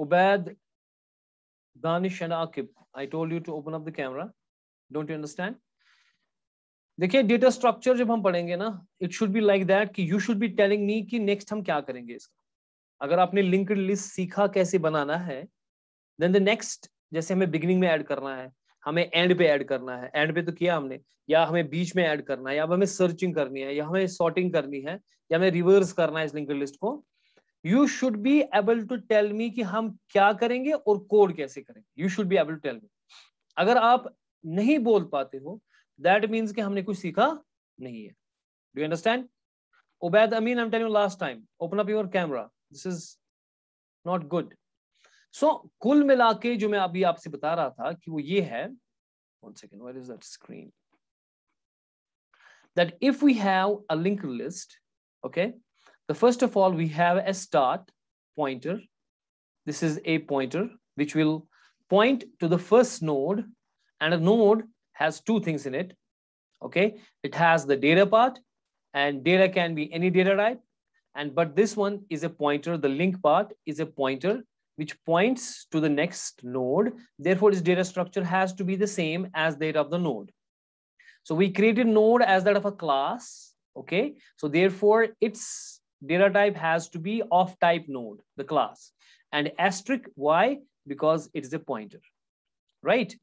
Ubaid Danish and Akib. I told you to open up the camera. Don't you understand? देखिए data structure जब हम पढ़ेंगे ना it should be like that कि you should be telling me कि next हम क्या करेंगे इसका अगर आपने लिंक्ड लिस्ट सीखा कैसे बनाना है देन द नेक्स्ट जैसे हमें बिगिनिंग में ऐड करना है हमें एंड पे ऐड करना है एंड पे तो किया हमने या हमें बीच में ऐड करना है या हमें सर्चिंग करनी है या हमें सॉर्टिंग करनी है या हमें रिवर्स करना है इस लिंक्ड लिस्ट को you should be able to tell me कि हम क्या करेंगे और कोड कैसे करेंगे you should be able to tell me अगर आप नहीं बोल पाते हो दैट मीन्स कि हमने कुछ सीखा नहीं है do you understand Ubaid Amin I am telling last time open up your camera this is not good so कुल मिला के जो मैं अभी आपसे बता रहा था कि वो ये है one second where is that screen that if we have a link list okay The first of all, we have a start pointer. This is a pointer which will point to the first node and a node has two things in it. Okay, it has the data part and data can be any data type. And but this one is a pointer, the link part is a pointer which points to the next node. Therefore, its data structure has to be the same as that of the node. So we created node as that of a class. Okay, so therefore its data type has to be of type node, the class. And asterisk, why? Because it is a pointer, right?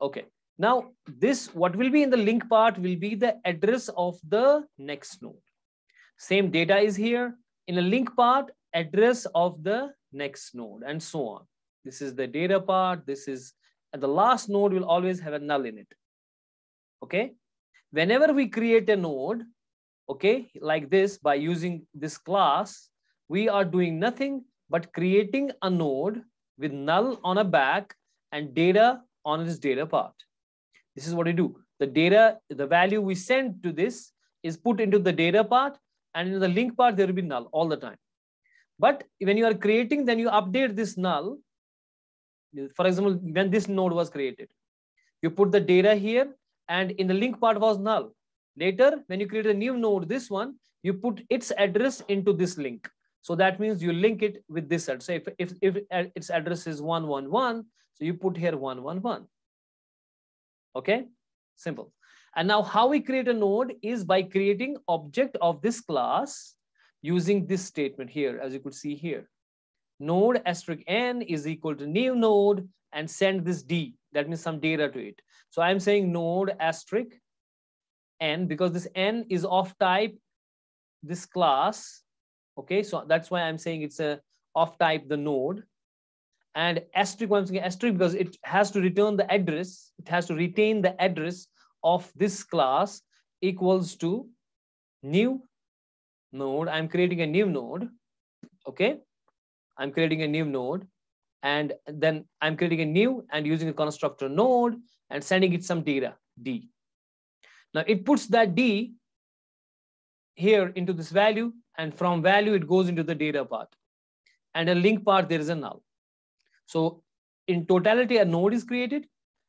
Okay. Now, this, what will be in the link part will be the address of the next node. Same data is here. In the link part, address of the next node and so on. This is the data part. This is, and the last node will always have a null in it. Okay. Whenever we create a node, okay, like this by using this class, we are doing nothing but creating a node with null on a back and data on this data part. This is what we do. The data, the value we send to this is put into the data part and in the link part, there will be null all the time. But when you are creating, then you update this null. For example, when this node was created, you put the data here and in the link part was null. Later, when you create a new node, this one, you put its address into this link. So that means you link it with this address. So if, if, if uh, its address is 111, so you put here 111. Okay, simple. And now how we create a node is by creating object of this class using this statement here, as you could see here. Node asterisk n is equal to new node and send this d. That means some data to it. So I'm saying node asterisk n because this n is of type this class. Okay, so that's why I'm saying it's a of type the node. And asterisk, why asterisk because it has to return the address. It has to retain the address of this class equals to new node. I'm creating a new node. Okay, I'm creating a new node and then I'm creating a new and using a constructor node and sending it some data D. Now it puts that D here into this value and from value it goes into the data part. And a link part there is a null. So in totality a node is created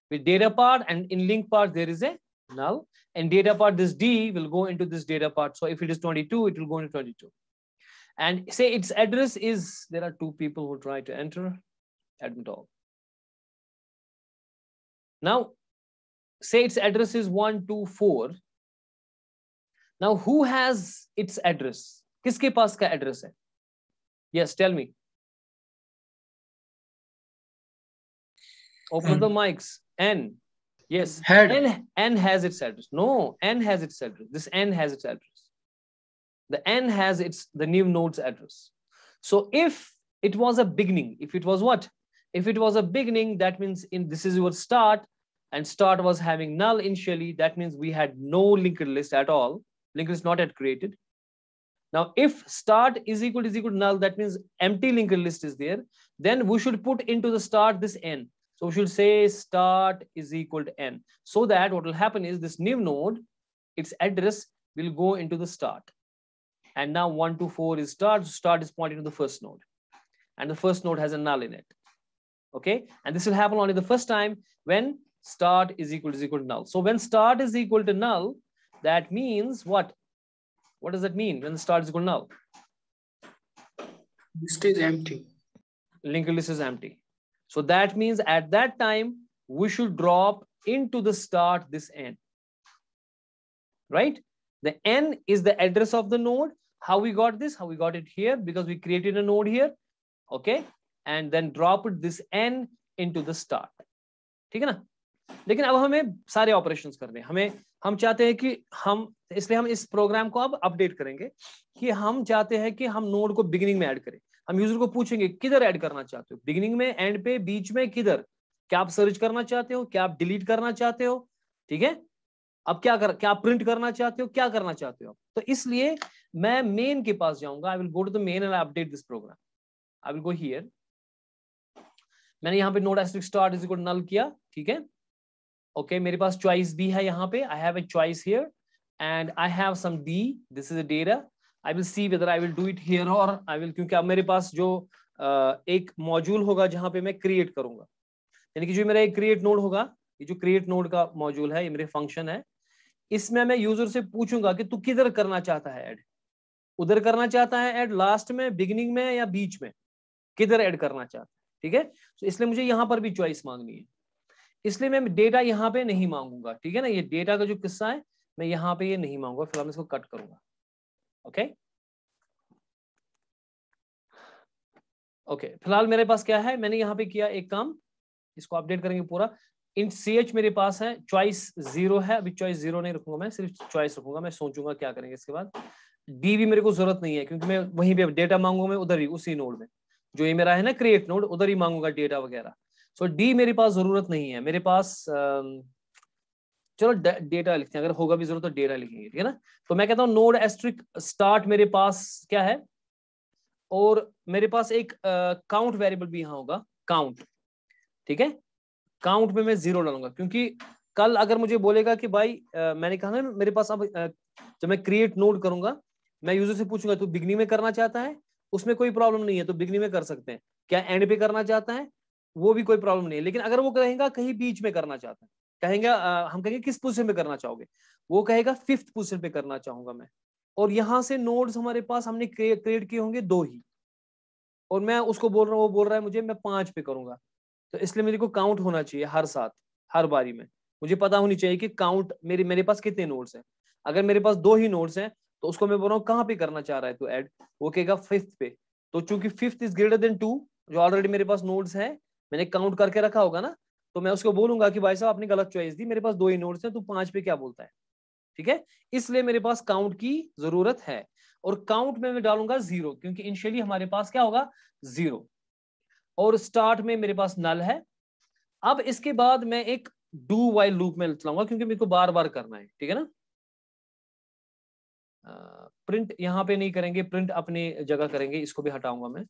with data part and in link part there is a null and data part this D will go into this data part. So if it is 22 it will go into 22. And say its address is, there are two people who try to enter admin all. Now say its address is 124 now who has its address किसके पास ka address hai? Yes, tell me. open the hmm. mics n yes Head. n n has its address no n has its address this n has its address the n has its the new node's address so if it was a beginning if it was what if it was a beginning that means in this is your start and start was having null initially. That means we had no linked list at all. Linked list not yet created. Now, if start is equal to is equal to null, that means empty linked list is there. Then we should put into the start this n. So we should say start is equal to n. So that what will happen is this new node, its address will go into the start. And now 1 to 4 is start. Start is pointing to the first node. And the first node has a null in it. Okay. And this will happen only the first time when start is equal to equal to null. So when start is equal to null, that means what? What does that mean when start is equal to null? List is empty. Linked list is empty. So that means at that time, we should drop into the start this n, right? The n is the address of the node. How we got this? How we got it here? Because we created a node here, okay? And then drop this n into the start. ठीक है ना लेकिन अब हमें सारे operation करने हमें हम चाहते हैं कि हम इसलिए हम इस प्रोग्राम को अब अपडेट करेंगे कि हम चाहते हैं कि हम नोड को बिगिनिंग में ऐड करें हम यूजर को पूछेंगे किधर ऐड करना चाहते हो बिगिनिंग में एंड पे बीच में किधर क्या आप सर्च करना चाहते हो क्या आप डिलीट करना चाहते हो ठीक है अब क्या कर क्या आप प्रिंट करना चाहते हो क्या करना चाहते हो तो इसलिए मैं मेन के पास जाऊंगा I will go to the main and update this program I will go here मैंने यहाँ पे node asterisk start is equal null किया ठीक है ओके मेरे पास चॉइस बी है यहाँ पे I have a choice here and I have some D this is a data I will see whether I will do it here और I will क्योंकि अब मेरे पास जो uh, एक मॉड्यूल होगा जहाँ पे मैं क्रिएट करूंगा यानी कि जो मेरा एक क्रिएट नोड होगा ये जो क्रिएट नोड का मॉड्यूल है ये मेरे फंक्शन है इसमें मैं यूजर से पूछूंगा कि तू किधर करना चाहता है ऐड उधर करना चाहता है ऐड लास्ट में बिगिनिंग में या बीच में किधर ऐड करना चाहता है ठीक है so, इसलिए मुझे यहाँ पर भी चॉइस मांगनी है इसलिए मैं डेटा यहाँ पे नहीं मांगूंगा ठीक है ना ये डेटा का जो किस्सा है मैं यहाँ पे ये नहीं मांगूंगा फिलहाल मैं इसको कट करूंगा ओके ओके फिलहाल मेरे पास क्या है मैंने यहाँ पे किया एक काम इसको अपडेट करेंगे पूरा इन सी एच मेरे पास है चॉइस जीरो है अभी चॉइस जीरो नहीं रखूंगा मैं सिर्फ चॉइस रखूंगा मैं सोचूंगा क्या करेंगे इसके बाद डी भी मेरे को जरूरत नहीं है क्योंकि मैं वहीं पे डेटा मांगूंगा मैं उधर ही उसी नोड में जो ये मेरा है ना क्रिएट नोड उधर ही मांगूंगा डेटा वगैरह सो डी मेरे पास जरूरत नहीं है मेरे पास चलो डेटा लिखते हैं अगर होगा भी जरूरत तो डेटा लिखेंगे ठीक है ना तो मैं कहता हूँ नोड एस्ट्रिक स्टार्ट मेरे पास क्या है और मेरे पास एक काउंट वेरिएबल भी यहाँ होगा काउंट ठीक है काउंट में मैं जीरो डालूंगा क्योंकि कल अगर मुझे बोलेगा कि भाई आ, मैंने कहा ना मेरे पास अब आ, जब मैं क्रिएट नोड करूंगा मैं यूजर से पूछूंगा तू बिगनी में करना चाहता है उसमें कोई प्रॉब्लम नहीं है तो बिगनी में कर सकते हैं क्या एंड पे करना चाहता है वो भी कोई प्रॉब्लम नहीं है लेकिन अगर वो कहेगा कहीं बीच में करना चाहता है कहेंगे हम कहेंगे किस पोजिशन पे करना चाहोगे वो कहेगा फिफ्थ पोजिशन पे करना चाहूंगा मैं और यहाँ से नोड्स हमारे पास हमने क्रिएट किए होंगे दो ही और मैं उसको बोल रहा हूँ वो बोल रहा है मुझे मैं पांच पे करूंगा तो इसलिए मेरे को काउंट होना चाहिए हर साथ हर बारी में मुझे पता होनी चाहिए कि काउंट मेरे मेरे पास कितने नोट्स हैं अगर मेरे पास दो ही नोट्स हैं तो उसको मैं बोल रहा हूँ कहाँ पे करना चाह रहा है तो ऐड वो कहेगा फिफ्थ पे तो चूंकि fifth is greater than two जो ऑलरेडी मेरे पास नोट्स हैं मैंने काउंट करके रखा होगा ना तो मैं उसको बोलूंगा कि भाई साहब आपने गलत चॉइस दी मेरे पास दो ही नोट है तू पांच पे क्या बोलता है ठीक है इसलिए मेरे पास काउंट की जरूरत है और काउंट में मैं डालूंगा जीरो क्योंकि इनिशियली हमारे पास क्या होगा जीरो और स्टार्ट में मेरे पास नल है अब इसके बाद मैं एक डू वाइल लूप में चलाऊंगा क्योंकि मेरे को बार बार करना है ठीक है ना प्रिंट यहाँ पे नहीं करेंगे प्रिंट अपने जगह करेंगे इसको भी हटाऊंगा मैं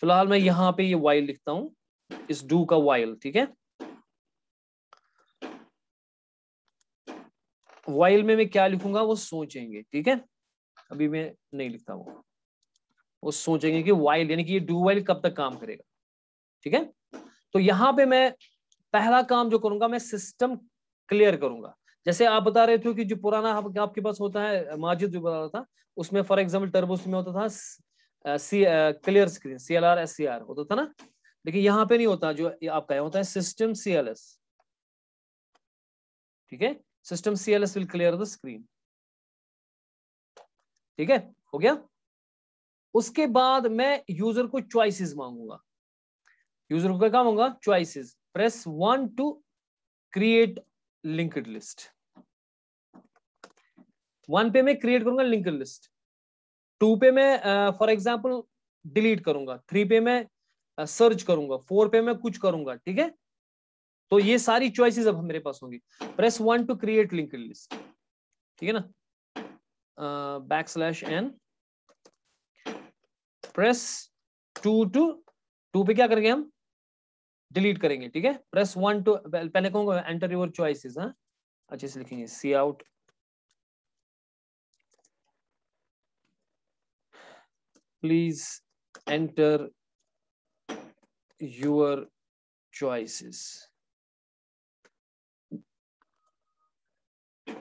फिलहाल मैं यहाँ पे ये वाइल लिखता हूँ इस डू का वाइल ठीक है वाइल में मैं क्या लिखूंगा वो सोचेंगे ठीक है अभी मैं नहीं लिखता वो वो सोचेंगे कि वाइल यानी कि ये डू वाइल कब तक काम करेगा ठीक है तो यहां पे मैं पहला काम जो करूंगा मैं सिस्टम क्लियर करूंगा जैसे आप बता रहे थे कि जो पुराना आप, आपके पास होता है माजिद जो बता रहा था उसमें फॉर एग्जाम्पल टर्बोस में होता था C clear screen C L R S C R होता था ना लेकिन यहां पे नहीं होता जो आपका होता है सिस्टम सीएलएस ठीक है system CLS will clear the screen ठीक है हो गया उसके बाद मैं यूजर को चॉइसेस मांगूंगा यूजर को क्या मांगूंगा choices press one to create linked list one पे मैं क्रिएट करूंगा लिंक्ड लिस्ट टू पे मैं फॉर एग्जाम्पल डिलीट करूंगा थ्री पे मैं सर्च करूंगा फोर पे मैं कुछ करूंगा ठीक है तो ये सारी चॉइसेस अब मेरे पास होंगी press one to create link list ठीक है ना back slash N press two to two पे क्या करेंगे हम डिलीट करेंगे ठीक है प्रेस वन टू पहले कहूंगा एंटर योर चॉइसेस हाँ अच्छे से लिखेंगे C out please enter your choices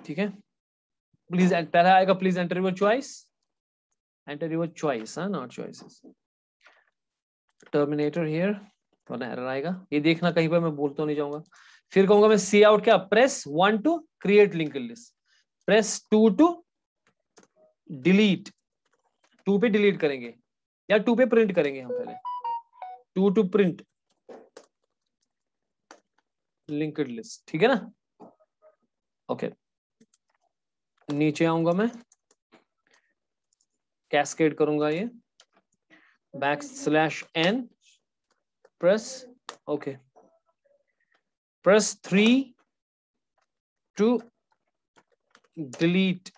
ठीक है प्लीज पहला आएगा please enter your choice enter your choice not choices terminator here error आएगा ये देखना कहीं पर मैं बोलता नहीं जाऊंगा फिर कहूंगा मैं सी आउट क्या press one to create link list press two to delete two पे डिलीट करेंगे या टू पे प्रिंट करेंगे हम पहले two to print linked list ठीक है ना ओके नीचे आऊंगा मैं कैस्केड करूंगा ये back slash N press okay press three to delete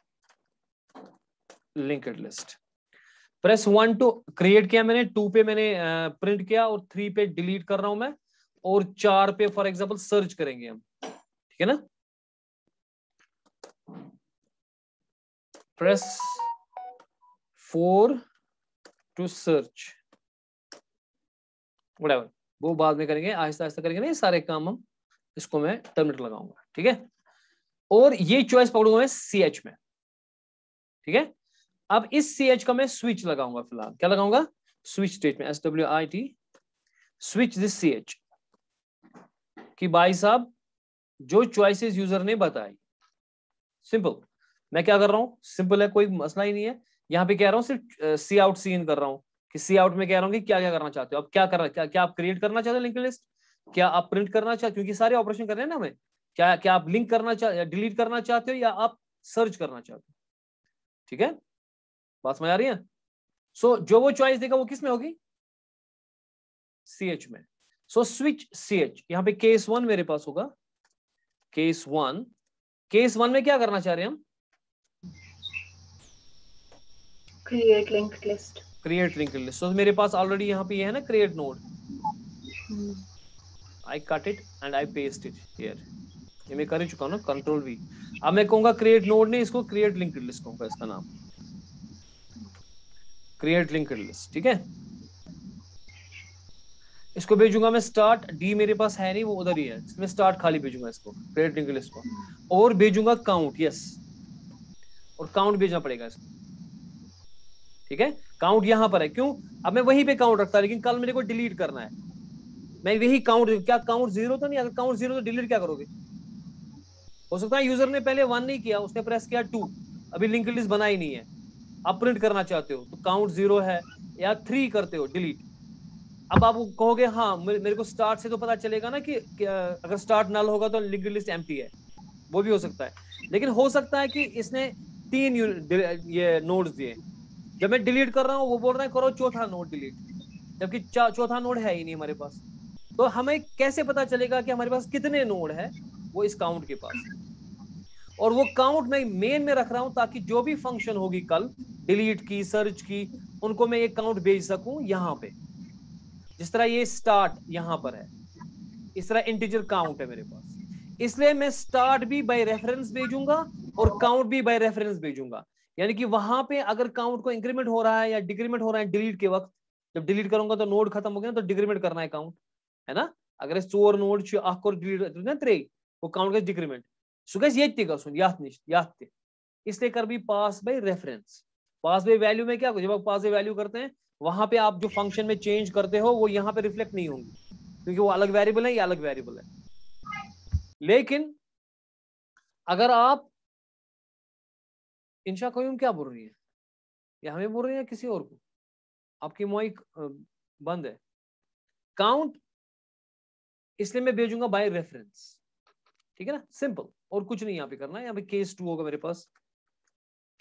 linked list press one to create किया मैंने टू पे मैंने प्रिंट uh, किया और थ्री पे डिलीट कर रहा हूं मैं और चार पे फॉर एग्जाम्पल सर्च करेंगे हम ठीक है ना press four to search whatever वो बाद में करेंगे आहिस्ता आहिस्ता करेंगे ना ये सारे काम हम इसको मैं टर्मिनेट लगाऊंगा ठीक है और ये चॉइस पकड़ूंगा मैं सी एच में ठीक है अब इस सी एच का मैं स्विच लगाऊंगा फिलहाल क्या लगाऊंगा स्विच स्टेट में S W I T switch this C H की भाई साहब जो चॉइसेस यूजर ने बताई सिंपल मैं क्या कर रहा हूं सिंपल है कोई मसला ही नहीं है यहां पे कह रहा हूं सिर्फ सी आउट सी इन कर रहा हूं कि सी आउट में कह रहा हूँ कि क्या क्या करना चाहते हो अब क्या करना क्या क्या आप क्रिएट करना चाहते हो लिंक लिस्ट क्या आप प्रिंट करना चाहते हो क्योंकि सारे ऑपरेशन कर रहे हैं ना हमें क्या क्या आप लिंक करना चाहते डिलीट करना चाहते हो या आप सर्च करना चाहते हो ठीक है बात समझ आ रही है सो so, जो वो चॉइस देगा वो किस में होगी सी एच में सो स्विच सी एच यहां पर केस वन मेरे पास होगा केस वन केस वन में क्या करना चाह रहे हैं हम create link list create link list so मेरे पास ऑलरेडी यहां पे ये यह है ना create node I cut it and I paste it here ये मैं कर ही चुका हूं ना कंट्रोल वी अब मैं कहूंगा क्रिएट नोड नहीं इसको क्रिएट लिंक लिस्ट कहूंगा इसका नाम क्रिएट लिंक्ड लिस्ट ठीक है इसको भेजूंगा मैं स्टार्ट डी मेरे पास है नहीं वो उधर ही है मैं स्टार्ट खाली भेजूंगा इसको क्रिएट लिंक लिस्ट को और भेजूंगा काउंट यस और काउंट भेजना पड़ेगा इसको ठीक है काउंट यहां पर है क्यों अब मैं वहीं पे काउंट रखता लेकिन कल मेरे को डिलीट करना है मैं वही काउंट क्या काउंट जीरो तो नहीं अगर काउंट जीरो तो डिलीट क्या करोगे हो सकता है यूजर ने पहले वन नहीं किया उसने प्रेस किया टू अभी लिंक लिस्ट बना ही नहीं है आप प्रिंट करना चाहते हो तो काउंट जीरो है या थ्री करते हो डिलीट अब आप कहोगे हाँ मेरे को स्टार्ट से तो पता चलेगा ना कि, कि अगर स्टार्ट नल होगा तो लिंक लिस्ट एम है वो भी हो सकता है लेकिन हो सकता है कि इसने तीन ये नोड्स दिए जब मैं डिलीट कर रहा हूँ वो बोल रहा है करो चौथा नोड डिलीट जबकि चौथा नोड है ही नहीं हमारे पास तो हमें कैसे पता चलेगा कि हमारे पास कितने नोड है वो इस काउंट के पास और वो काउंट मैं मेन में रख रहा हूं ताकि जो भी फंक्शन होगी कल डिलीट की सर्च की उनको मैं ये काउंट भेज सकूं यहां पे जिस तरह ये स्टार्ट यहां पर है इस तरह इंटीजर काउंट है मेरे पास इसलिए मैं स्टार्ट भी बाय रेफरेंस भेजूंगा और काउंट भी बाय रेफरेंस भेजूंगा यानी कि वहां पे अगर काउंट को इंक्रीमेंट हो रहा है या डिक्रीमेंट हो रहा है डिलीट के वक्त जब डिलीट करूंगा तो नोड खत्म हो गया तो डिक्रीमेंट करना है काउंट है ना अगर चोर नोड अख और डिलीट ना त्रे वो काउंट का डिक्रीमेंट सु गु यथ नश यथ इसलिए कर भी pass by reference pass by value में क्या जब आप पास बाई वैल्यू करते हैं वहां पे आप जो फंक्शन में चेंज करते हो वो यहाँ पे रिफ्लेक्ट नहीं होंगे क्योंकि वो अलग वेरिएबल है या अलग वेरिएबल है लेकिन अगर आप इंशा कयूम क्या बोल रही है या हमें बोल रही है किसी और को आपकी मोइक बंद है काउंट इसलिए मैं भेजूंगा बाय रेफरेंस ठीक है ना सिंपल और कुछ नहीं यहाँ पे करना है यहाँ पे केस टू होगा मेरे पास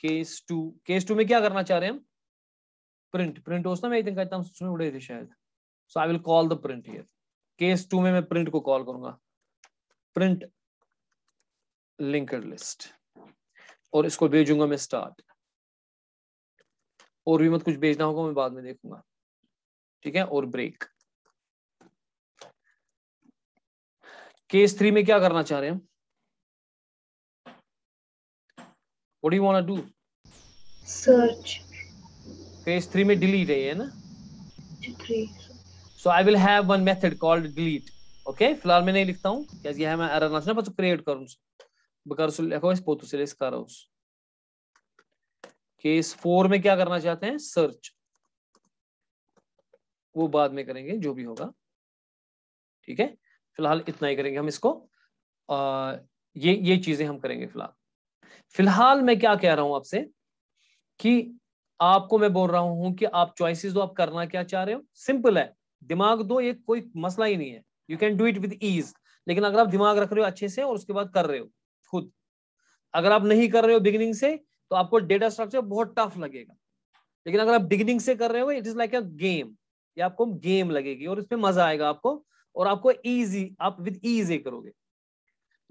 केस टू केस टू में क्या करना चाह रहे हैं हम प्रिंट प्रिंट उसमें मैं दिन कहता हूँ उड़े थे शायद so I will call the print here case two में मैं प्रिंट को कॉल करूंगा प्रिंट लिंकड लिस्ट और इसको भेजूंगा मैं स्टार्ट और भी मत कुछ भेजना होगा मैं बाद में देखूंगा ठीक है और ब्रेक केस थ्री में क्या करना चाह रहे हैं What do you want search case three में डिलीट है ये ना? Three. So I will have one method called delete. Okay? फिलहाल मैं नहीं लिखता हूँ क्या यह मैं एरर ना सुना पर तो create करूँ बकर सुल लिखो इस पोतु से लेस कर केस फोर में क्या करना चाहते हैं सर्च वो बाद में करेंगे जो भी होगा ठीक है फिलहाल इतना ही करेंगे हम इसको आ, ये ये चीजें हम करेंगे फिलहाल फिलहाल मैं क्या कह रहा हूं आपसे कि आपको मैं बोल रहा हूं कि आप चॉइसेस दो आप करना क्या चाह रहे हो सिंपल है दिमाग दो ये कोई मसला ही नहीं है you can do it with ease लेकिन अगर आप दिमाग रख रहे हो अच्छे से और उसके बाद कर रहे हो खुद अगर आप नहीं कर रहे हो बिगिनिंग से तो आपको डेटा स्ट्रक्चर बहुत टफ लगेगा लेकिन अगर आप बिगिनिंग से कर रहे हो it is like a game ये आपको गेम लगेगी और इसमें मजा आएगा आपको और आपको ईजी आप विद ईजी करोगे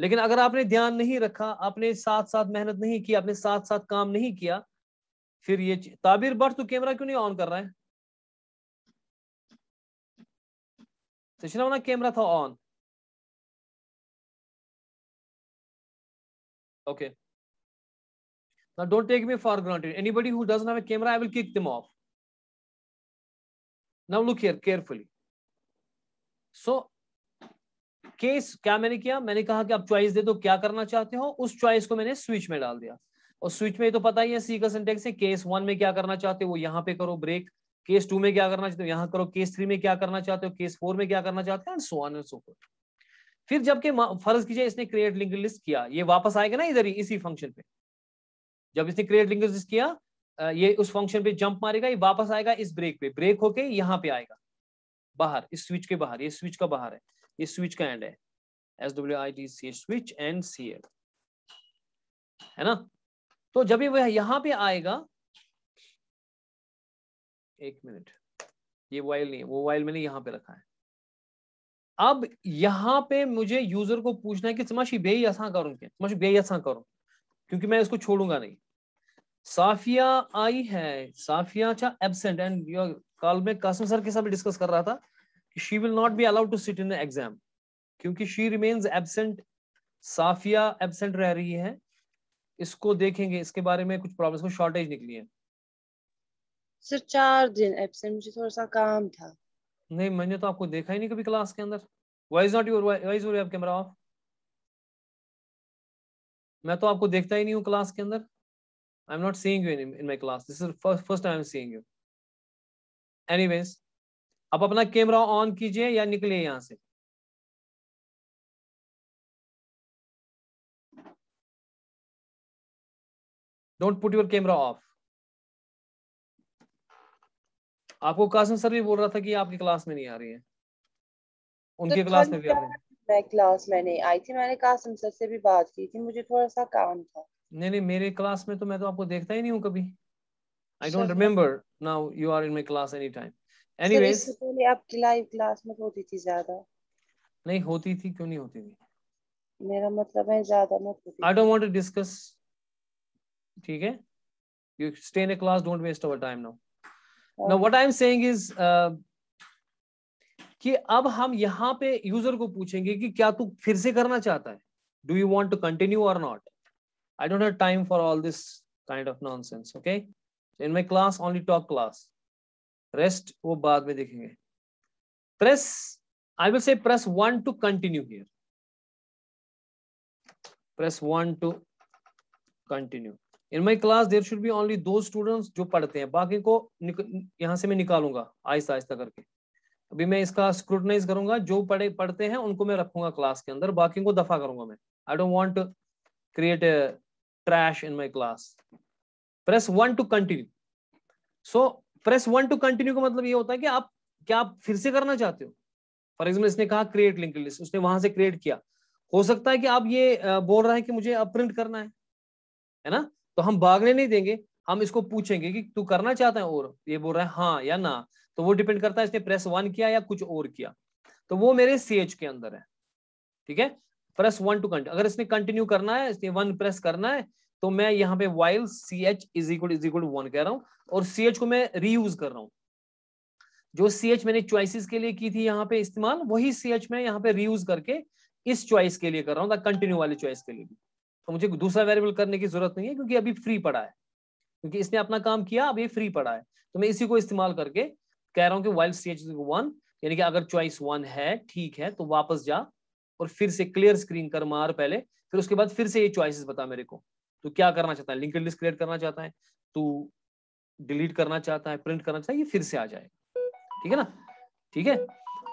लेकिन अगर आपने ध्यान नहीं रखा आपने साथ साथ मेहनत नहीं की आपने साथ साथ काम नहीं किया फिर ये ताबिर बट तू कैमरा क्यों नहीं ऑन कर रहा है तो ना कैमरा था on okay don't take me for granted anybody who does not have a camera I will kick them off now look here carefully so case क्या मैंने किया मैंने कहा कि आप चॉइस दे दो क्या करना चाहते हो उस चॉइस को मैंने स्विच में डाल दिया और स्विच में तो पता ही है सी का सिंटेक्स है केस वन में क्या करना चाहते हो वो यहाँ पे करो ब्रेक केस टू में क्या करना चाहते हो यहाँ करो केस थ्री में क्या करना चाहते हो केस फोर में क्या करना चाहते हो and so on and so forth फिर जबकि फर्ज कीजिए इसने क्रिएट लिंक लिस्ट किया ये वापस आएगा ना इधर ही इसी फंक्शन पे जब इसने क्रिएट लिंक लिस्ट किया ये उस फंक्शन पे जंप मारेगा ये वापस आएगा इस ब्रेक पे ब्रेक होके यहाँ पे आएगा बाहर इस स्विच के बाहर ये स्विच का बाहर है ये स्विच का एंड है S W I D C switch end C है ना तो जब वह यहाँ पे आएगा एक मिनट ये वाइल नहीं है वो वाइल मैंने यहां पे रखा है अब यहां पे मुझे यूजर को पूछना है कि तमाशी बेई ऐसा करूं क्या तमाशी बेई ऐसा करूं क्योंकि मैं इसको छोड़ूंगा नहीं साफिया आई है साफिया अच्छा एबसेंट एंड योर कॉल में कासम सर के साथ डिस्कस कर रहा था कि she will not be allowed to sit in exam क्योंकि she remains absent Safia absent रह रही है इसको देखेंगे इसके बारे में कुछ प्रॉब्लम शॉर्टेज निकली है सर चार दिन एबसेंट मुझे थोड़ा सा काम था नहीं मैंने तो आपको देखा ही नहीं कभी क्लास के अंदर why is not your why is your camera off मैं तो आपको देखता ही नहीं हूँ क्लास के अंदर I'm not seeing you in, in my class. This is the first, first time I'm seeing you. Anyways, आप अपना कैमरा ऑन कीजिए या निकलिए यहाँ से don't put your camera off आपको कासिम सर भी बोल रहा था कि आपकी क्लास में नहीं आ रही है उनके तो क्लास में भी आ रही है मैं क्लास में नहीं आई थी मैंने कासिम सर से भी बात की थी मुझे थोड़ा सा काम था नहीं नहीं मेरे क्लास में तो मैं तो आपको देखता ही नहीं हूँ कभी I don't remember now you are in my class any time anyways पहले आपकी लाइव क्लास में होती थी ज्यादा नहीं होती थी क्यों नहीं होती थी मेरा मतलब है ज्यादा मत होती I don't want to discuss ठीक है you stay in a class don't waste our time now okay. now what i'm saying is uh, कि अब हम यहाँ पे यूजर को पूछेंगे कि क्या तू फिर से करना चाहता है do you want to continue और not I don't have time for all this kind of nonsense. Okay. In my class, only talk class. Rest वो बाद में देखेंगे. Press. I will say press one to continue here. Press one to continue. In my class there should be only दो students जो पढ़ते हैं बाकी को यहाँ से मैं निकालूंगा आहिस्ता आहिस्ता करके अभी मैं इसका स्क्रूटनाइज करूंगा जो पढ़े पढ़ते हैं उनको मैं रखूंगा क्लास के अंदर बाकी को दफा करूंगा मैं I don't want create trash in my class press one to continue so press one to continue ka matlab ye hota hai ki आप kya aap fir se karna chahte ho for example isne kaha create linked list usne wahan se create kiya ho sakta hai ki aap ये बोल रहे हैं कि मुझे अब print करना है hai ना तो हम भागने नहीं देंगे हम इसको पूछेंगे कि तू करना चाहता है और ये बोल रहा है हाँ या ना तो वो डिपेंड करता है इसने प्रेस वन किया या कुछ और किया तो वो मेरे सी के अंदर है ठीक है प्रेस वन टू कंटिन्यू अगर इसने कंटिन्यू करना है इसने वन प्रेस करना है तो मैं यहाँ पे while C H is equal is equal one कह रहा हूँ और सी एच को मैं रीयूज कर रहा हूँ जो सी एच मैंने चॉइसिस के लिए की थी यहाँ पे इस्तेमाल वही सी एच मैं यहाँ पे रीयूज करके इस चॉइस के लिए कर रहा हूँ कंटिन्यू वाले चॉइस के लिए भी तो मुझे दूसरा वेरिएबल करने की जरूरत नहीं है क्योंकि अभी फ्री पड़ा है क्योंकि इसने अपना काम किया अब ये फ्री पड़ा है तो मैं इसी को इस्तेमाल करके कह रहा हूँ कि वाइल सी एच वन यानी कि अगर चॉइस वन है ठीक है तो वापस जा और फिर से क्लियर स्क्रीन कर मार पहले फिर उसके बाद फिर से ये चॉइसेस बता मेरे को तो क्या करना चाहता है लिंक लिस्ट क्रिएट करना चाहता है तू डिलीट करना चाहता है प्रिंट करना चाहता है ये फिर से आ जाए ठीक है ना ठीक है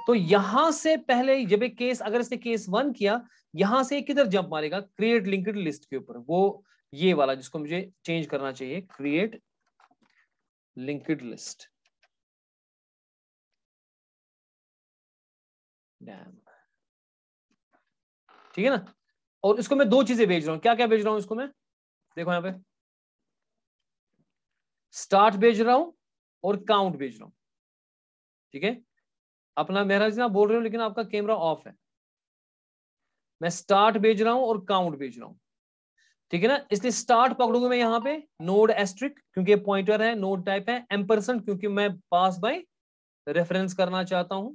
तो यहां से पहले जब एक केस अगर इसने केस वन किया यहां से किधर जंप मारेगा क्रिएट लिंकड लिस्ट के ऊपर वो ये वाला जिसको मुझे चेंज करना चाहिए क्रिएट लिंकड लिस्ट डैम ठीक है ना और इसको मैं दो चीजें भेज रहा हूँ क्या क्या भेज रहा हूँ इसको मैं देखो यहाँ पे स्टार्ट भेज रहा हूं और काउंट भेज रहा हूं ठीक है अपना मेहराज ना बोल रहे हो लेकिन आपका कैमरा ऑफ है मैं स्टार्ट भेज रहा हूं और काउंट भेज रहा हूं ठीक है ना इसलिए स्टार्ट पकड़ूंगा मैं यहाँ पे नोड एस्ट्रिक क्योंकि पॉइंटर है नोड टाइप है एम्परसेंट क्योंकि मैं पास बाय रेफरेंस करना चाहता हूं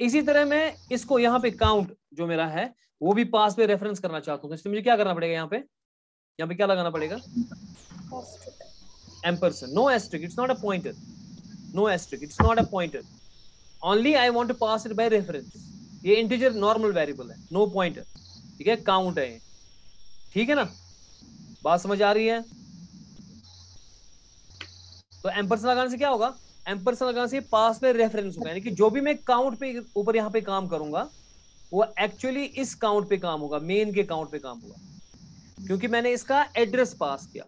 इसी तरह मैं इसको यहाँ पे काउंट जो मेरा है वो भी पास पे रेफरेंस करना चाहता हूँ तो मुझे क्या करना पड़ेगा यहाँ पे यहाँ पे क्या लगाना पड़ेगा ampersand no asterisk it's not a pointer no asterisk it's not a pointer only I want to pass it by reference ये इंटीजर नॉर्मल वेरिएबल है नो पॉइंटर ठीक है काउंट है ठीक है ना बात समझ आ रही है तो एम्पर्स लगाने से क्या होगा एम्परसन लगा से पास में रेफरेंस होगा यानी कि जो भी मैं काउंट पे ऊपर यहाँ पे काम करूंगा वो एक्चुअली इस काउंट पे काम होगा मेन के काउंट पे काम होगा क्योंकि मैंने इसका एड्रेस पास किया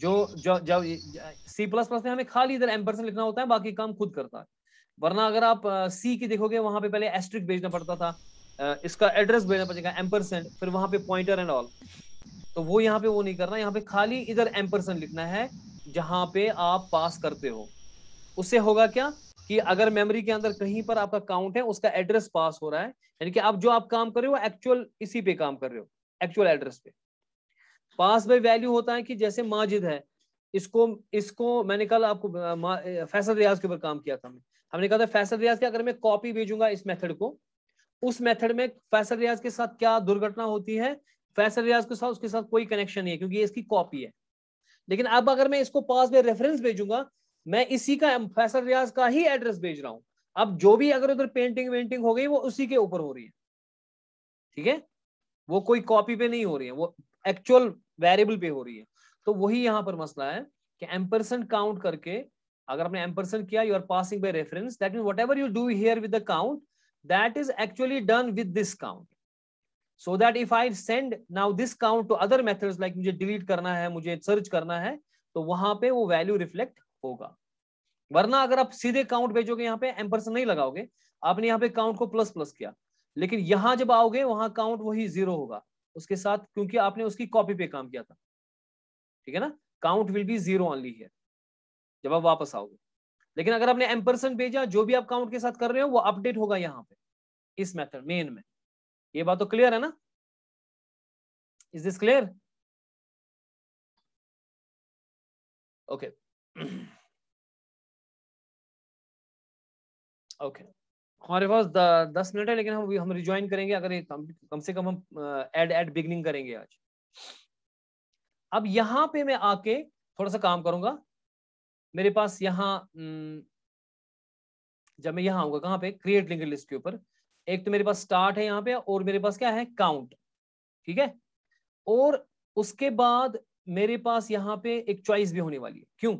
जो जब जब सी प्लस प्लस में हमें खाली इधर एम्परसन लिखना होता है बाकी काम खुद करता है वरना अगर आप सी uh, की देखोगे वहां पे पहले एस्ट्रिक भेजना पड़ता था uh, इसका एड्रेस भेजना पड़ेगा एम्परसन फिर वहां पे पॉइंटर एंड ऑल तो वो यहाँ पे वो नहीं करना यहाँ पे खाली इधर एम्परसन लिखना है जहां पे आप पास करते हो उससे होगा क्या कि अगर मेमोरी के अंदर कहीं पर आपका काउंट है उसका एड्रेस पास हो रहा है यानी कि आप जो आप काम कर रहे हो एक्चुअल इसी पे काम कर रहे हो एक्चुअल एड्रेस पे पास बाई वैल्यू होता है कि जैसे माजिद है इसको इसको मैंने कल आपको फैसल रियाज के ऊपर काम किया था हमने कहा था फैसल रियाज के अगर मैं कॉपी भेजूंगा इस मेथड को उस मेथड में फैसल रियाज के साथ क्या दुर्घटना होती है फैसल रियाज के साथ उसके साथ कोई कनेक्शन नहीं है क्योंकि इसकी कॉपी है लेकिन अब अगर मैं इसको पास में रेफरेंस भेजूंगा मैं इसी का फैसल रियाज का ही एड्रेस भेज रहा हूं अब जो भी अगर उधर पेंटिंग वेंटिंग हो गई वो उसी के ऊपर हो रही है ठीक है वो कोई कॉपी पे नहीं हो रही है वो एक्चुअल वेरिएबल पे हो रही है तो वही यहां पर मसला है कि एम्परसेंट काउंट करके अगर आपने एम्परसेंट किया you are passing by reference that mean whatever you do here with the count that is actually done with this count so that if I send now this count to other method like मुझे डिलीट करना है मुझे search करना है तो वहां पे वो वैल्यू रिफ्लेक्ट होगा वरना अगर आप सीधे काउंट भेजोगे यहाँ पे एम्परसन नहीं लगाओगे आपने यहाँ पे काउंट को प्लस प्लस किया लेकिन यहां जब आओगे वहां काउंट वही जीरो होगा उसके साथ क्योंकि आपने उसकी कॉपी पे काम किया था ठीक है ना count will be zero only here जब आप वापस आओगे लेकिन अगर आपने एम्परसन भेजा जो भी आप काउंट के साथ कर रहे हो वो अपडेट होगा यहाँ पे इस मेथड मेन में ये बात तो क्लियर है ना is this clear okay okay हमारे पास दस मिनट है लेकिन हम हम रिज्वाइन करेंगे अगर ये कम, कम से कम हम एड एड बिगनिंग करेंगे आज अब यहां पे मैं आके थोड़ा सा काम करूंगा मेरे पास यहाँ जब मैं यहाँ आऊंगा कहाँ पे क्रिएट लिंक लिस्ट के ऊपर एक तो मेरे पास स्टार्ट है यहाँ पे और मेरे पास क्या है काउंट ठीक है और उसके बाद मेरे पास यहाँ पे एक चॉइस भी होने वाली है क्यों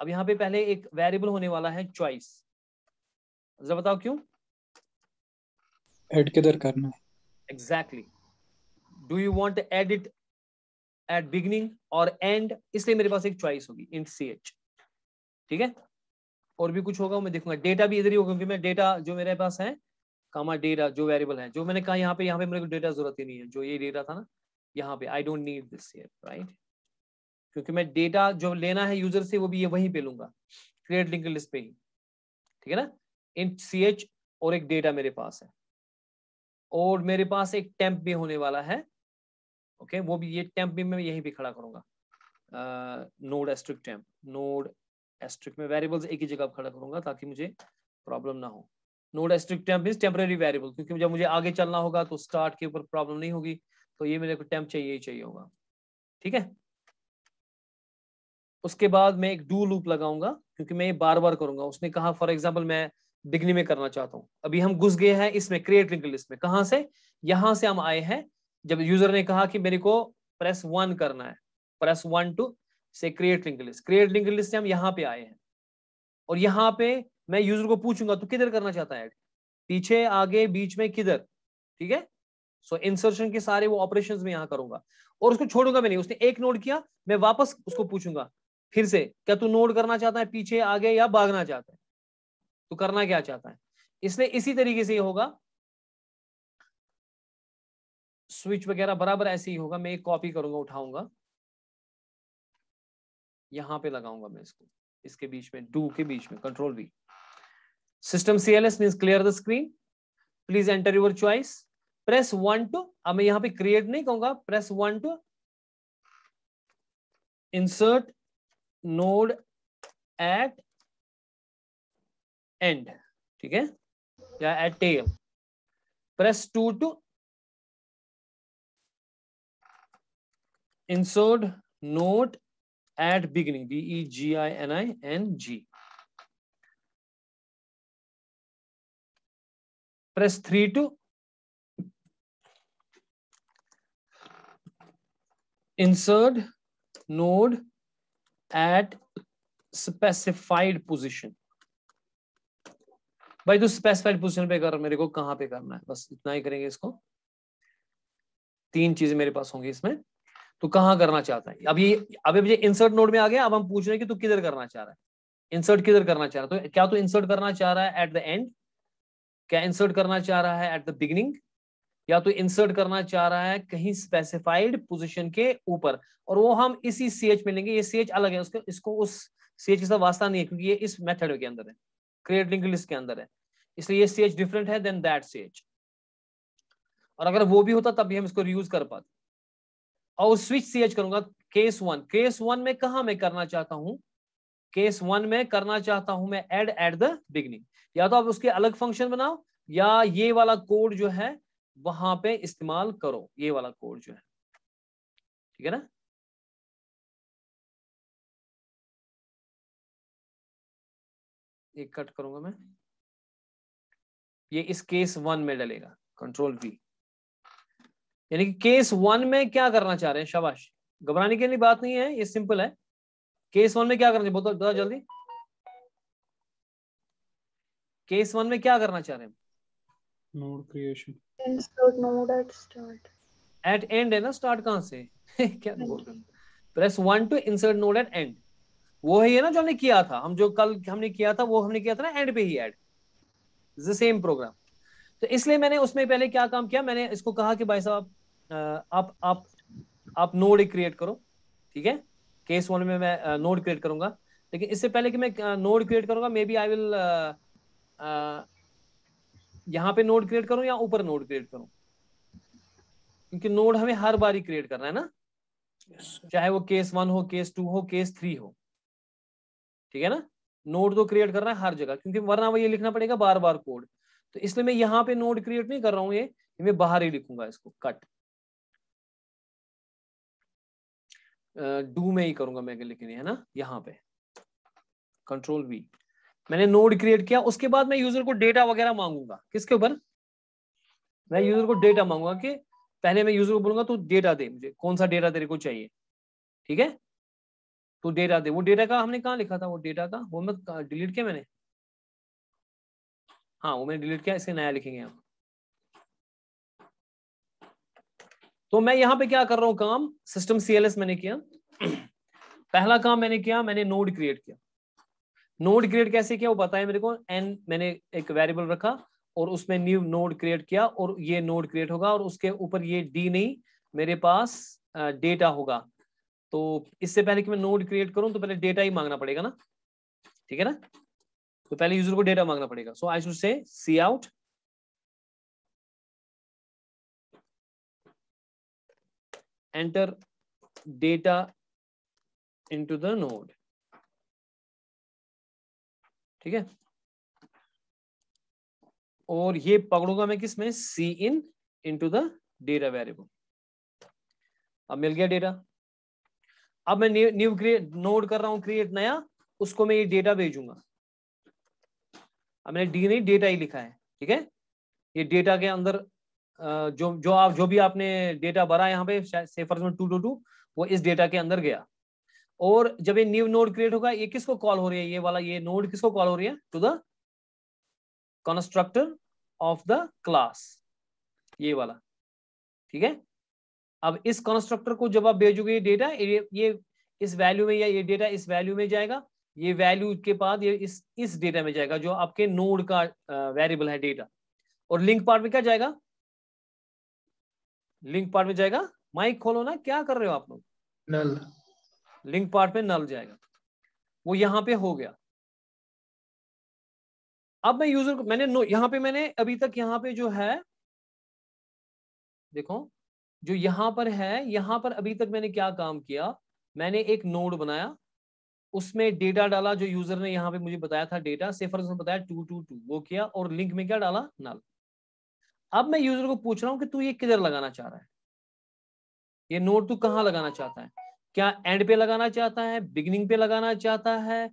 अब यहाँ पे पहले एक वेरिएबल होने वाला है चॉइस जरा बताओ क्यों ऐड किधर करना है exactly do you want add it at beginning और एंड इसलिए मेरे पास एक चॉइस होगी इन सी एच ठीक है और भी कुछ होगा मैं देखूंगा डेटा भी इधर ही होगा क्योंकि मैं डेटा जो मेरे पास है कामा डेटा जो वेरिएबल है जो मैंने कहा यहाँ पे यहाँ पे मेरे को डेटा जरूरत ही नहीं है जो ये डेटा था ना यहाँ पे I don't need this right क्योंकि मैं डेटा जो लेना है यूजर से वो भी ये वहीं पे लूंगा क्रिएट लिंक लिस्ट पे ही ठीक है ना इन सी एच और एक डेटा मेरे पास है और मेरे पास एक टेम्प भी होने वाला है ओके वो भी ये टेम्प भी मैं यहीं पे खड़ा करूंगा node asterisk temp node asterisk में वेरिएबल्स एक ही जगह खड़ा करूंगा ताकि मुझे प्रॉब्लम ना हो node asterisk temp is temporary variable क्योंकि जब मुझे आगे चलना होगा तो स्टार्ट के ऊपर प्रॉब्लम नहीं होगी तो ये मेरे को टेम्प चाहिए ही चाहिए होगा ठीक है उसके बाद मैं एक डू लूप लगाऊंगा क्योंकि मैं ये बार बार करूंगा उसने कहा फॉर एग्जाम्पल मैं बिगनी में करना चाहता हूँ अभी हम घुस गए हैं इसमें क्रिएट लिंक लिस्ट में कहा से यहां से हम आए हैं जब यूजर ने कहा कि मेरे को प्रेस वन करना है प्रेस वन टू से create link list create link list से हम यहाँ पे आए हैं और यहाँ पे मैं यूजर को पूछूंगा तू किधर करना चाहता है ऐड पीछे आगे बीच में किधर ठीक है सो so, इंसर्शन के सारे वो ऑपरेशन में यहां करूंगा और उसको छोड़ूंगा मैं नहीं उसने एक नोट किया मैं वापस उसको पूछूंगा फिर से क्या तू नोट करना चाहता है पीछे आगे या भागना चाहता है तू करना क्या चाहता है इसलिए इसी तरीके से ये होगा स्विच वगैरह बराबर ऐसे ही होगा मैं एक कॉपी करूंगा उठाऊंगा यहां पे लगाऊंगा मैं इसको इसके बीच में डू के बीच में कंट्रोल भी system CLS mean clear the screen please enter your choice press one two अब मैं यहां पे क्रिएट नहीं कहूंगा press one two insert node at end ठीक है या at tail press two two insert node at beginning B E G I N I N G press 3 to insert node at specified position भाई तो specified position पे कर मेरे को कहां पे करना है बस इतना ही करेंगे इसको तीन चीजें मेरे पास होंगी इसमें तो कहां करना चाहता है अब ये अभी मुझे इंसर्ट नोड में आ गया अब हम पूछ रहे हैं कि तू किधर करना चाह रहा है इंसर्ट किधर करना चाह रहा है तो क्या तू इंसर्ट करना चाह रहा है एट द एंड क्या इंसर्ट करना चाह रहा है एट द बिगिनिंग या तो इंसर्ट करना चाह रहा है कहीं स्पेसिफाइड पोजीशन के ऊपर और वो हम इसी सी एच में लेंगे ये सी एच अलग है उसके इसको उस सी एच के साथ वास्ता नहीं है क्योंकि ये इस मेथड के अंदर है क्रिएट लिंक लिस्ट के अंदर है इसलिए ये सी एच डिफरेंट है देन दैट सी एच और अगर वो भी होता तब भी हम इसको यूज कर पाते और स्विच सी एच करूंगा केस वन केस वन में कहा मैं करना चाहता हूं केस वन में करना चाहता हूं मैं एड एट द बिगनिंग या तो आप उसके अलग फंक्शन बनाओ या ये वाला कोड जो है वहां पे इस्तेमाल करो ये वाला कोड जो है ठीक है ना ये कट करूंगा मैं ये इस केस वन में डलेगा कंट्रोल वी यानी कि केस वन में क्या करना चाह रहे हैं शाबाश घबराने के लिए बात नहीं है ये सिंपल है केस वन में क्या करना चाहिए बहुत जल्दी केस वन में क्या करना चाह रहे हैं node creation node at start at end है ना स्टार्ट कहां से क्या press one two insert node at end वो है ना जो हमने किया था हम जो कल हमने किया था वो हमने किया था ना एंड पे ही एड द सेम प्रोग्राम तो इसलिए मैंने उसमें पहले क्या काम किया मैंने इसको कहा कि भाई साहब आप आप आप नोड क्रिएट करो ठीक है केस वन में मैं नोड क्रिएट करूंगा लेकिन इससे पहले कि मैं नोड क्रिएट करूंगा मे बी आई विल यहाँ पे नोड क्रिएट करूं या ऊपर नोड क्रिएट करूं क्योंकि नोड हमें हर बार ही क्रिएट करना है ना yes, चाहे वो केस वन हो केस टू हो केस थ्री हो ठीक है ना नोड तो क्रिएट करना है हर जगह क्योंकि वरना वो ये लिखना पड़ेगा बार बार कोड तो इसलिए मैं यहाँ पे नोड क्रिएट नहीं कर रहा हूँ ये मैं बाहर ही लिखूंगा इसको कट डू में ही करूंगा मैं लेकिन है ना यहाँ पे कंट्रोल वी मैंने नोड क्रिएट किया उसके बाद मैं यूजर को डेटा वगैरह मांगूंगा किसके ऊपर मैं यूजर को डेटा मांगूंगा कि पहले मैं यूजर को बोलूंगा तू डेटा दे मुझे कौन सा डेटा तेरे को चाहिए ठीक है तू डेटा दे वो डेटा का हमने कहा लिखा था वो डेटा का वो मैं डिलीट किया मैंने हाँ वो मैंने डिलीट किया इसे नया लिखेंगे हम तो मैं यहाँ पे क्या कर रहा हूँ काम सिस्टम सीएलएस मैंने किया पहला काम मैंने किया मैंने नोड क्रिएट किया नोड क्रिएट कैसे किया वो बताया मेरे को एन मैंने एक वेरिएबल रखा और उसमें न्यू नोड क्रिएट किया और ये नोड क्रिएट होगा और उसके ऊपर ये डी नहीं मेरे पास डेटा होगा तो इससे पहले कि मैं नोड क्रिएट करूं तो पहले डेटा ही मांगना पड़ेगा ना ठीक है ना तो पहले यूजर को डेटा मांगना पड़ेगा सो I should say cout enter data into the node ठीक है और ये पकड़ूंगा मैं किसमें cin into the data variable अब मिल गया डेटा अब मैं न्यू क्रिएट नोड कर रहा हूं क्रिएट नया उसको मैं ये डेटा भेजूंगा अब मैंने डी नहीं डेटा ही लिखा है ठीक है ये डेटा के अंदर जो जो आप जो भी आपने डेटा भरा यहाँ पे सेफर टू टू टू वो इस डेटा के अंदर गया और जब ये न्यू नोड क्रिएट होगा ये किसको कॉल हो रही है ये वाला ये नोड किसको कॉल हो रही है to the constructor of the class ये वाला ठीक है अब इस कंस्ट्रक्टर को जब आप भेजोगे ये डेटा ये, ये इस वैल्यू में या ये डेटा इस वैल्यू में जाएगा ये वैल्यू के बाद ये इस इस डेटा में जाएगा जो आपके नोड का वेरिएबल है डेटा और लिंक पार्ट में क्या जाएगा लिंक पार्ट में जाएगा माइक खोलो ना क्या कर रहे हो आप लोग नल लिंक पार्ट में नल जाएगा वो यहाँ पे हो गया अब मैं यूजर को मैंने नो यहाँ पे मैंने अभी तक यहाँ पे जो है देखो जो यहाँ पर है यहाँ पर अभी तक मैंने क्या काम किया मैंने एक नोड बनाया उसमें डेटा डाला जो यूजर ने यहाँ पे मुझे बताया था डेटा से बताया टू टू टू वो किया और लिंक में क्या डाला नल अब मैं यूजर को पूछ रहा हूँ कि तू ये किधर लगाना चाह रहा है ये नोट तू कहा लगाना चाहता है क्या एंड पे लगाना चाहता है बिगनिंग पे लगाना चाहता है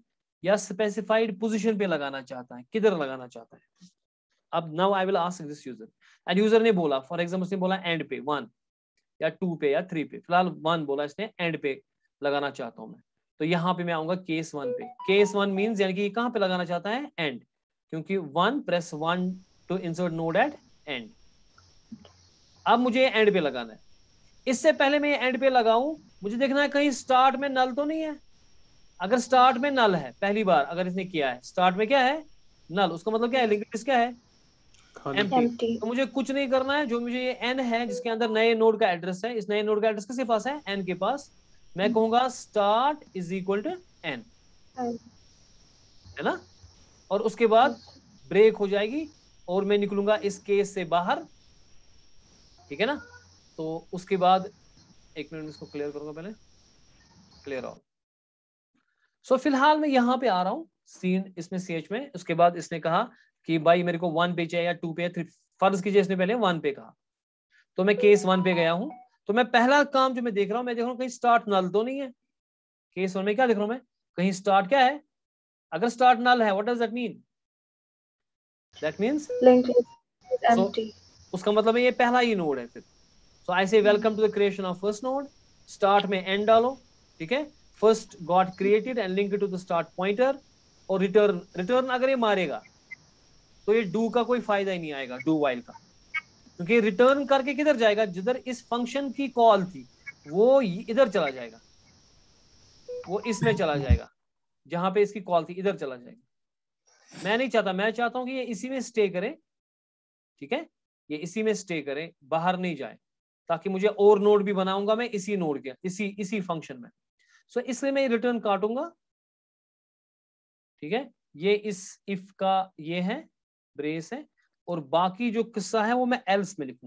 या स्पेसिफाइड पोजिशन पे लगाना चाहता है किधर लगाना चाहता है अब now I will ask this user and user ने बोला फॉर एग्जाम्पल उसने बोला एंड पे वन या टू पे या थ्री पे फिलहाल वन बोला इसने एंड पे लगाना चाहता हूं मैं तो यहाँ पे मैं आऊंगा केस वन पे केस वन मीन यानी कि कहां पे लगाना चाहता है एंड क्योंकि one press one two insert node at end अब मुझे एंड पे लगाना है इससे पहले मैं एंड पे लगाऊं मुझे देखना है कहीं स्टार्ट में नल तो नहीं है अगर स्टार्ट में नल है पहली बार अगर इसने किया है स्टार्ट में क्या है नल उसका मतलब क्या है लिंग्विज क्या है तो मुझे कुछ नहीं करना है जो मुझे ये एन है जिसके अंदर नए नोड का एड्रेस है इस नए नोड का एड्रेस किसके पास है एन के पास मैं कहूंगा start is equal to N है ना और उसके बाद ब्रेक हो जाएगी और मैं निकलूंगा इस केस से बाहर ठीक है ना तो उसके बाद एक मिनट इसको क्लियर करूंगा पहले क्लियर ऑल सो so, फिलहाल मैं यहां पे आ रहा हूँ सीन इसमें सी में उसके बाद इसने कहा कि भाई मेरे को वन पे चाहिए या टू पे थ्री फर्ज कीजिए इसने पहले वन पे कहा तो मैं केस वन पे गया हूं तो मैं पहला काम जो मैं देख रहा हूँ मैं देख रहा हूँ कहीं स्टार्ट नल तो नहीं है केस वन में क्या देख रहा हूँ मैं कहीं स्टार्ट क्या है अगर स्टार्ट नल है what does that mean that means link is empty उसका मतलब है ये पहला ही नोड है फिर so I say welcome to the creation of first node start में एंड डालो ठीक है first got created and link to the start pointer और रिटर्न रिटर्न अगर ये मारेगा तो ये डू का कोई फायदा ही नहीं आएगा डू वाइल का क्योंकि रिटर्न करके किधर जाएगा जिधर इस फंक्शन की कॉल थी वो इधर चला जाएगा वो इसमें चला जाएगा जहां पे इसकी कॉल थी इधर चला जाएगा मैं नहीं चाहता मैं चाहता हूं कि ये इसी में स्टे करें ठीक है ये इसी में स्टे करें बाहर नहीं जाए ताकि मुझे और नोड भी बनाऊंगा मैं इसी नोड के इसी इसी फंक्शन में सो so, इसलिए मैं रिटर्न काटूंगा ठीक है ये इस इफ का ये है ब्रेस है और बाकी जो किस्सा है वो मैं एल्स में लिखूंगा